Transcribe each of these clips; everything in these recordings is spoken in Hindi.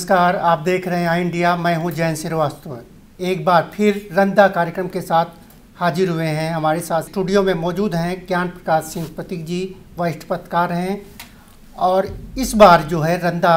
नमस्कार आप देख रहे हैं आई इंडिया मैं हूं जैन श्रीवास्तव एक बार फिर रंदा कार्यक्रम के साथ हाजिर हुए हैं हमारे साथ स्टूडियो में मौजूद हैं ज्ञान प्रकाश सिंह प्रतीक जी वरिष्ठ पत्रकार हैं और इस बार जो है रंदा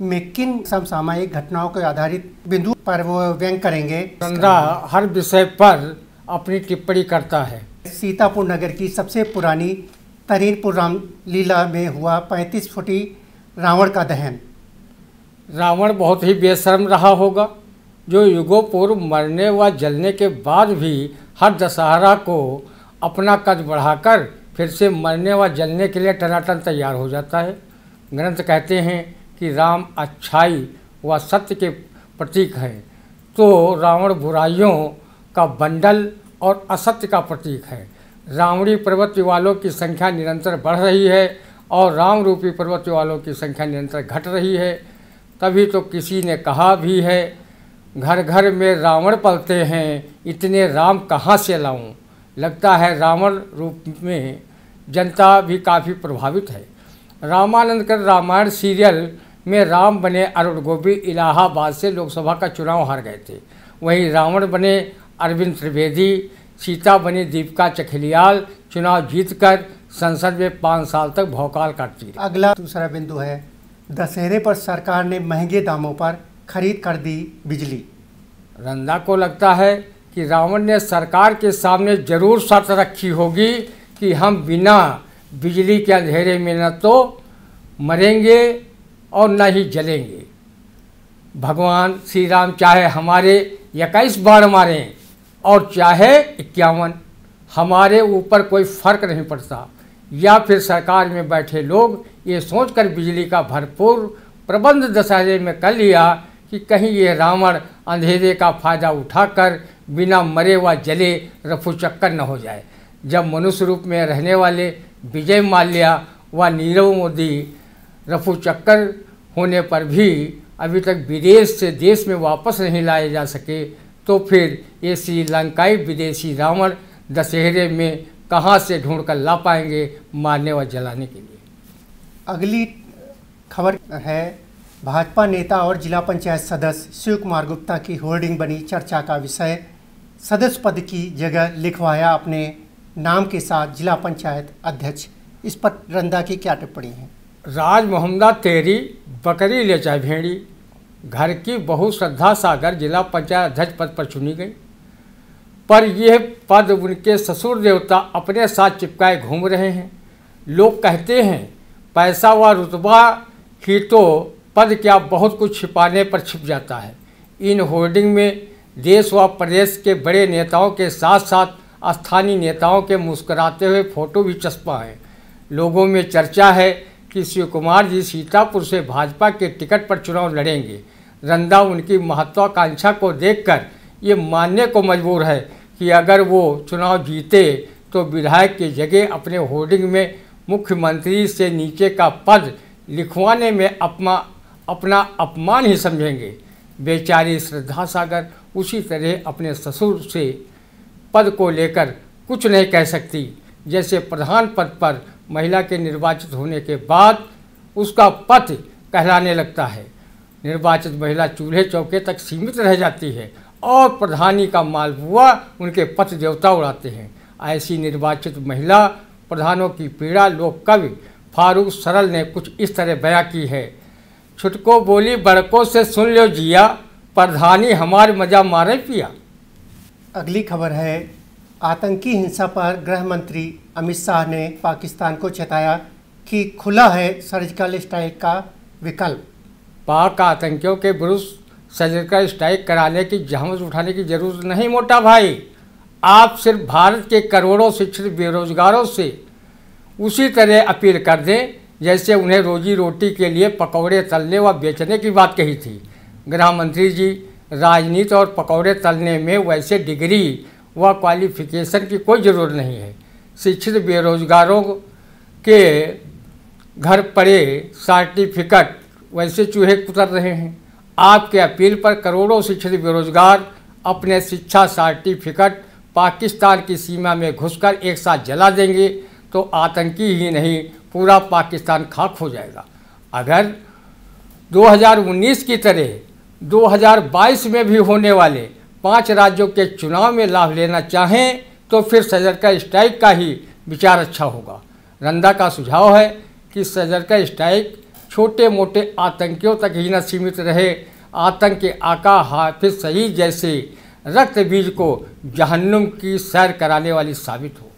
में किन समसामयिक घटनाओं के आधारित बिंदु पर वो व्यंग करेंगे रंदा हर विषय पर अपनी टिप्पणी करता है सीतापुर नगर की सबसे पुरानी तरीनपुर रामलीला में हुआ पैंतीस फुटी रावण का दहन रावण बहुत ही बेशर्म रहा होगा जो युगों पूर्व मरने व जलने के बाद भी हर दशहरा को अपना कद बढ़ाकर फिर से मरने व जलने के लिए टनाटन तैयार हो जाता है ग्रंथ कहते हैं कि राम अच्छाई व सत्य के प्रतीक हैं तो रावण बुराइयों का बंडल और असत्य का प्रतीक है रावणी पर्वत वालों की संख्या निरंतर बढ़ रही है और राम रूपी पर्वत वालों की संख्या निरंतर घट रही है तभी तो किसी ने कहा भी है घर घर में रावण पलते हैं इतने राम कहाँ से लाऊं लगता है रावण रूप में जनता भी काफ़ी प्रभावित है रामानंद कर रामायण सीरियल में राम बने अरुण गोपी इलाहाबाद से लोकसभा का चुनाव हार गए थे वहीं रावण बने अरविंद त्रिवेदी सीता बनी दीपिका चखलियाल चुनाव जीतकर संसद में पाँच साल तक भौकाल काटती अगला दूसरा बिंदु है दशहरे पर सरकार ने महंगे दामों पर खरीद कर दी बिजली रंदा को लगता है कि रावण ने सरकार के सामने जरूर शर्त रखी होगी कि हम बिना बिजली के अंधेरे में न तो मरेंगे और न ही जलेंगे भगवान श्री राम चाहे हमारे इक्कीस बार मारें और चाहे इक्यावन हमारे ऊपर कोई फर्क नहीं पड़ता या फिर सरकार में बैठे लोग ये सोचकर बिजली का भरपूर प्रबंध दशहरे में कर लिया कि कहीं ये रावण अंधेरे का फायदा उठाकर बिना मरे व जले रफू चक्कर न हो जाए जब मनुष्य रूप में रहने वाले विजय माल्या व नीरव मोदी रफू चक्कर होने पर भी अभी तक विदेश से देश में वापस नहीं लाए जा सके तो फिर ये श्रीलंकाई विदेशी रावण दशहरे में कहाँ से ढूंढ कर ला पाएंगे मारने व जलाने के लिए अगली खबर है भाजपा नेता और जिला पंचायत सदस्य शिव कुमार गुप्ता की होर्डिंग बनी चर्चा का विषय सदस्य पद की जगह लिखवाया अपने नाम के साथ जिला पंचायत अध्यक्ष इस पर रंदा की क्या टिप्पणी है राज मोहम्मदा तेरी बकरी ले चाहे भेड़ी घर की बहु श्रद्धा सागर जिला पंचायत अध्यक्ष पद पर चुनी गई पर यह पद उनके ससुर देवता अपने साथ चिपकाए घूम रहे हैं लोग कहते हैं पैसा व रुतबा ही तो पद क्या बहुत कुछ छिपाने पर छिप जाता है इन होर्डिंग में देश व प्रदेश के बड़े नेताओं के साथ साथ स्थानीय नेताओं के मुस्कुराते हुए फोटो भी चस्पा हैं लोगों में चर्चा है कि शिव कुमार जी सीतापुर से भाजपा के टिकट पर चुनाव लड़ेंगे रंदा उनकी महत्वाकांक्षा को देखकर ये मानने को मजबूर है कि अगर वो चुनाव जीते तो विधायक की जगह अपने होर्डिंग में मुख्यमंत्री से नीचे का पद लिखवाने में अपना अपना अपमान ही समझेंगे बेचारी श्रद्धा सागर उसी तरह अपने ससुर से पद को लेकर कुछ नहीं कह सकती जैसे प्रधान पद पर महिला के निर्वाचित होने के बाद उसका पथ कहलाने लगता है निर्वाचित महिला चूल्हे चौके तक सीमित रह जाती है और प्रधानी का मालपुआ उनके पथ देवता उड़ाते हैं ऐसी निर्वाचित महिला प्रधानों की पीड़ा लोक कवि फारूक सरल ने कुछ इस तरह बयां की है छुटको बोली बड़कों से सुन लो जिया प्रधानी हमारे मजा मारे पिया अगली खबर है आतंकी हिंसा पर गृह मंत्री अमित शाह ने पाकिस्तान को चेताया कि खुला है सर्जिकल स्ट्राइक का विकल्प पाक आतंकियों के विरुद्ध का स्ट्राइक कराने की जहमत उठाने की ज़रूरत नहीं मोटा भाई आप सिर्फ भारत के करोड़ों शिक्षित बेरोजगारों से उसी तरह अपील कर दें जैसे उन्हें रोजी रोटी के लिए पकौड़े तलने व बेचने की बात कही थी गृह मंत्री जी राजनीति और पकौड़े तलने में वैसे डिग्री व क्वालिफिकेशन की कोई ज़रूरत नहीं है शिक्षित बेरोजगारों के घर पड़े सर्टिफिकेट वैसे चूहे कुतर रहे हैं आपके अपील पर करोड़ों शिक्षित बेरोजगार अपने शिक्षा सर्टिफिकेट पाकिस्तान की सीमा में घुसकर एक साथ जला देंगे तो आतंकी ही नहीं पूरा पाकिस्तान खाक हो जाएगा अगर 2019 की तरह 2022 में भी होने वाले पांच राज्यों के चुनाव में लाभ लेना चाहें तो फिर सजरका स्ट्राइक का ही विचार अच्छा होगा रंदा का सुझाव है कि सजरका स्ट्राइक छोटे मोटे आतंकियों तक ही न सीमित रहे आतंक के आका हाफिज सईद जैसे रक्त बीज को जहन्नुम की सैर कराने वाली साबित हो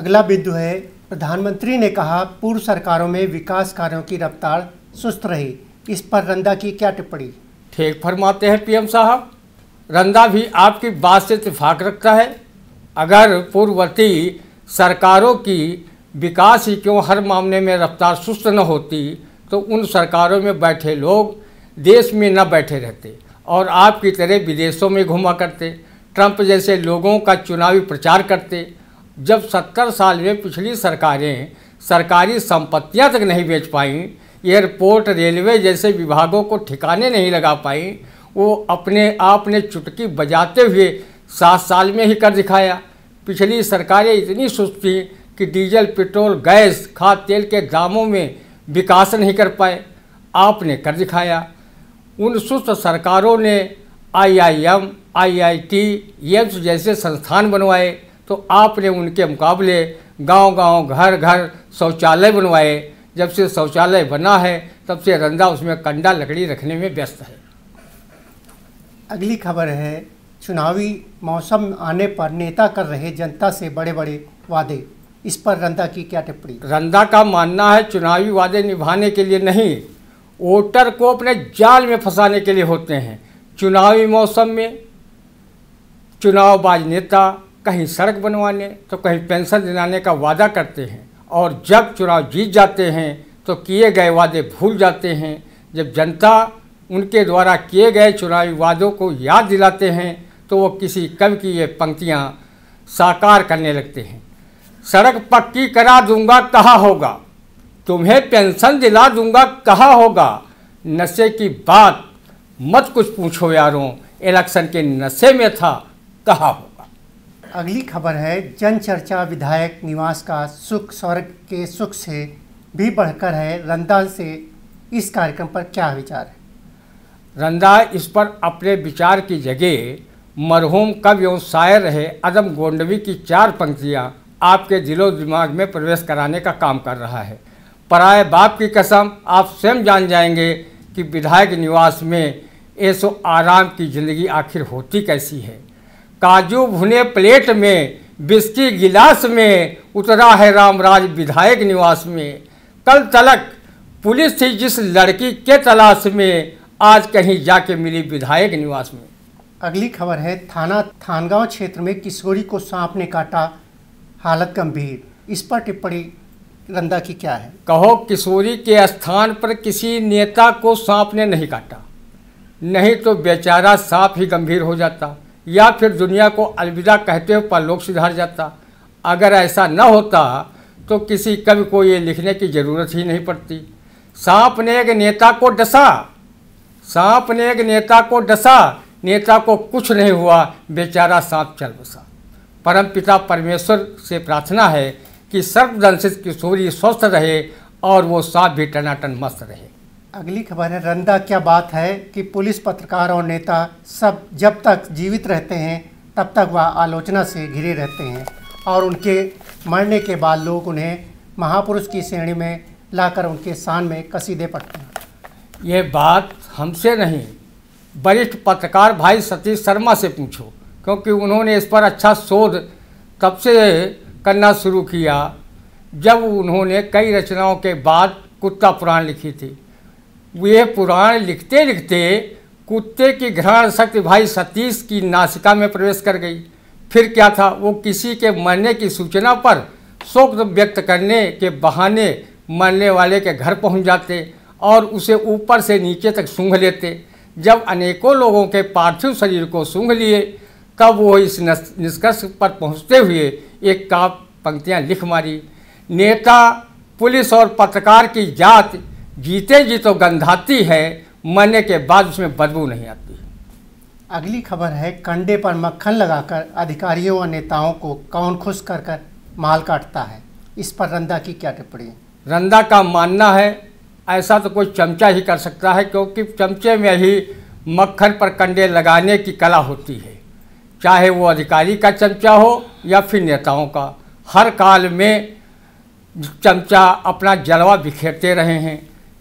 अगला बिंदु है प्रधानमंत्री ने कहा पूर्व सरकारों में विकास कार्यों की रफ्तार सुस्त रही इस पर रंदा की क्या टिप्पणी ठेक फरमाते हैं पीएम साहब रंदा भी आपकी बात से इतफाक रखता है अगर पूर्ववर्ती सरकारों की विकास ही क्यों हर मामले में रफ्तार सुस्त न होती तो उन सरकारों में बैठे लोग देश में न बैठे रहते और आपकी तरह विदेशों में घुमा करते ट्रंप जैसे लोगों का चुनावी प्रचार करते जब सत्तर साल में पिछली सरकारें सरकारी संपत्तियां तक नहीं बेच पाई एयरपोर्ट रेलवे जैसे विभागों को ठिकाने नहीं लगा पाई वो अपने आप ने चुटकी बजाते हुए सात साल में ही कर दिखाया पिछली सरकारें इतनी सुस्त थी कि डीजल पेट्रोल गैस खाद तेल के दामों में विकास नहीं कर पाए आपने कर दिखाया उन सुस्त सरकारों ने आईआईएम, आईआईटी, एम्स जैसे संस्थान बनवाए तो आपने उनके मुकाबले गांव-गांव, घर-घर शौचालय बनवाए जब से शौचालय बना है तब से रंधा उसमें कंडा लकड़ी रखने में व्यस्त है अगली खबर है चुनावी मौसम आने पर नेता कर रहे जनता से बड़े बड़े वादे इस पर रंदा की क्या टिप्पणी रंदा का मानना है चुनावी वादे निभाने के लिए नहीं वोटर को अपने जाल में फंसाने के लिए होते हैं चुनावी मौसम में चुनावबाज नेता कहीं सड़क बनवाने तो कहीं पेंशन दिलाने का वादा करते हैं और जब चुनाव जीत जाते हैं तो किए गए वादे भूल जाते हैं जब जनता उनके द्वारा किए गए चुनावी वादों को याद दिलाते हैं तो वो किसी कवि की ये पंक्तियाँ साकार करने लगते हैं सड़क पक्की करा दूंगा कहा होगा तुम्हें पेंशन दिला दूंगा कहा होगा नशे की बात मत कुछ पूछो यारों इलेक्शन के नशे में था कहा होगा अगली खबर है जन चर्चा विधायक निवास का सुख स्वर्ग के सुख से भी बढ़कर है रंदाल से इस कार्यक्रम पर क्या विचार है रंदा इस पर अपने विचार की जगह मरहूम कवि शायर रहे अदम गोंडवी की चार पंक्तियाँ आपके जिलो दिमाग में प्रवेश कराने का काम कर रहा है पराए बाप की कसम आप स्वयं जान जाएंगे कि विधायक निवास में ऐसो आराम की जिंदगी आखिर होती कैसी है काजू भुने प्लेट में बिस्की गिलास में उतरा है रामराज विधायक निवास में कल तलक पुलिस थी जिस लड़की के तलाश में आज कहीं जाके मिली विधायक निवास में अगली खबर है थाना थानगांव क्षेत्र में किशोरी को सांप ने काटा हालत गंभीर इस पर टिप्पणी रंदा की क्या है कहो किशोरी के स्थान पर किसी नेता को सांप ने नहीं काटा नहीं तो बेचारा सांप ही गंभीर हो जाता या फिर दुनिया को अलविदा कहते हुए परलोक सुधार जाता अगर ऐसा न होता तो किसी कवि को ये लिखने की ज़रूरत ही नहीं पड़ती सांप ने एक नेता को डसा सांप ने एक नेता को डसा नेता को कुछ नहीं हुआ बेचारा सांप चल बसा परम पिता परमेश्वर से प्रार्थना है कि सर्वदंशित किशोरी स्वस्थ रहे और वो सांप भी टनाटन मस्त रहे अगली खबर है रंदा क्या बात है कि पुलिस पत्रकार और नेता सब जब तक जीवित रहते हैं तब तक वह आलोचना से घिरे रहते हैं और उनके मरने के बाद लोग उन्हें महापुरुष की श्रेणी में लाकर उनके शान में कसीदे पढ़ते हैं ये बात हमसे नहीं वरिष्ठ पत्रकार भाई सतीश शर्मा से पूछो क्योंकि उन्होंने इस पर अच्छा शोध तब से करना शुरू किया जब उन्होंने कई रचनाओं के बाद कुत्ता पुराण लिखी थी वे पुराण लिखते लिखते कुत्ते की घृण शक्ति भाई सतीश की नासिका में प्रवेश कर गई फिर क्या था वो किसी के मरने की सूचना पर शोक व्यक्त करने के बहाने मरने वाले के घर पहुंच जाते और उसे ऊपर से नीचे तक सूंघ लेते जब अनेकों लोगों के पार्थिव शरीर को सूंघ लिए कब वो इस निष्कर्ष पर पहुंचते हुए एक का पंक्तियां लिख मारी नेता पुलिस और पत्रकार की जात जीते जी तो गंधाती है मरने के बाद उसमें बदबू नहीं आती अगली खबर है कंडे पर मक्खन लगाकर अधिकारियों और नेताओं को कौन खुश कर कर माल काटता है इस पर रंदा की क्या टिप्पणी रंदा का मानना है ऐसा तो कोई चमचा ही कर सकता है क्योंकि चमचे में ही मक्खन पर कंडे लगाने की कला होती है चाहे वो अधिकारी का चमचा हो या फिर नेताओं का हर काल में चमचा अपना जलवा बिखेरते रहे हैं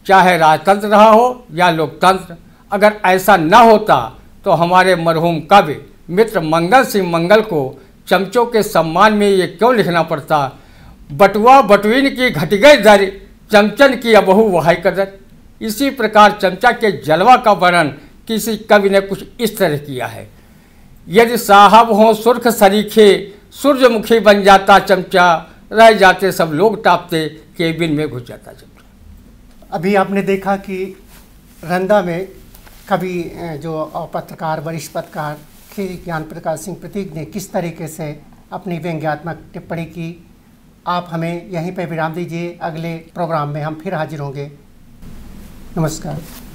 चाहे राजतंत्र रहा हो या लोकतंत्र अगर ऐसा न होता तो हमारे मरहूम कवि मित्र मंगल सिंह मंगल को चमचों के सम्मान में ये क्यों लिखना पड़ता बटुआ बटुइन की घट गई दर चमचन की अबहू वहाई कदर इसी प्रकार चमचा के जलवा का वर्णन किसी कवि ने कुछ इस तरह किया है यदि साहब हों सुर्ख सरीखे सूर्यमुखी बन जाता चमचा रह जाते सब लोग टापते केबिन में घुस जाता चमचा अभी आपने देखा कि रंदा में कभी जो पत्रकार वरिष्ठ पत्रकार श्री ज्ञान प्रकाश सिंह प्रतीक ने किस तरीके से अपनी व्यंग्यात्मक टिप्पणी की आप हमें यहीं पर विराम दीजिए अगले प्रोग्राम में हम फिर हाजिर होंगे नमस्कार